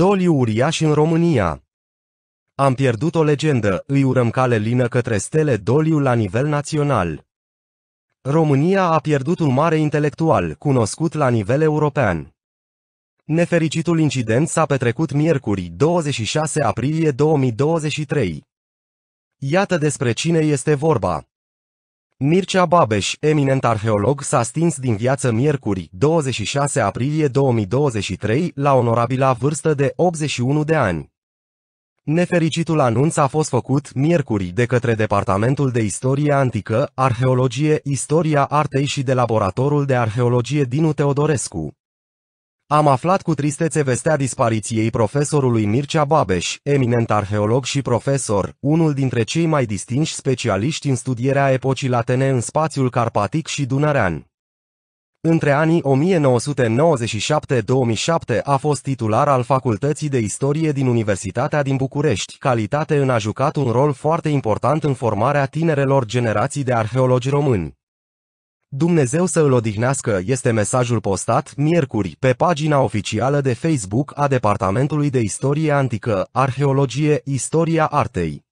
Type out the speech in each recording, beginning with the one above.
Doliu uriaș în România Am pierdut o legendă, îi urăm cale lină către stele Doliu la nivel național. România a pierdut un mare intelectual, cunoscut la nivel european. Nefericitul incident s-a petrecut miercuri, 26 aprilie 2023. Iată despre cine este vorba. Mircea Babeș, eminent arheolog, s-a stins din viață miercuri, 26 aprilie 2023, la onorabila vârstă de 81 de ani. Nefericitul anunț a fost făcut miercuri de către Departamentul de Istorie Antică, Arheologie, Istoria Artei și de Laboratorul de Arheologie Dinu Teodorescu. Am aflat cu tristețe vestea dispariției profesorului Mircea Babeș, eminent arheolog și profesor, unul dintre cei mai distinși specialiști în studierea epocii latene în spațiul carpatic și dunărean. Între anii 1997-2007 a fost titular al Facultății de Istorie din Universitatea din București. Calitate în a jucat un rol foarte important în formarea tinerelor generații de arheologi români. Dumnezeu să îl odihnească este mesajul postat miercuri pe pagina oficială de Facebook a Departamentului de Istorie Antică, Arheologie, Istoria Artei.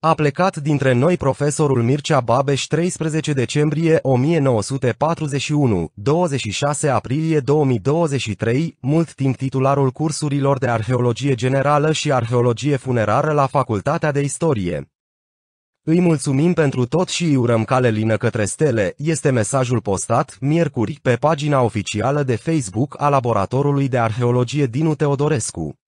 A plecat dintre noi profesorul Mircea Babeș 13 decembrie 1941, 26 aprilie 2023, mult timp titularul cursurilor de arheologie generală și arheologie funerară la Facultatea de Istorie. Îi mulțumim pentru tot și îi urăm cale lină către stele, este mesajul postat, miercuri, pe pagina oficială de Facebook a Laboratorului de Arheologie Dinu Teodorescu.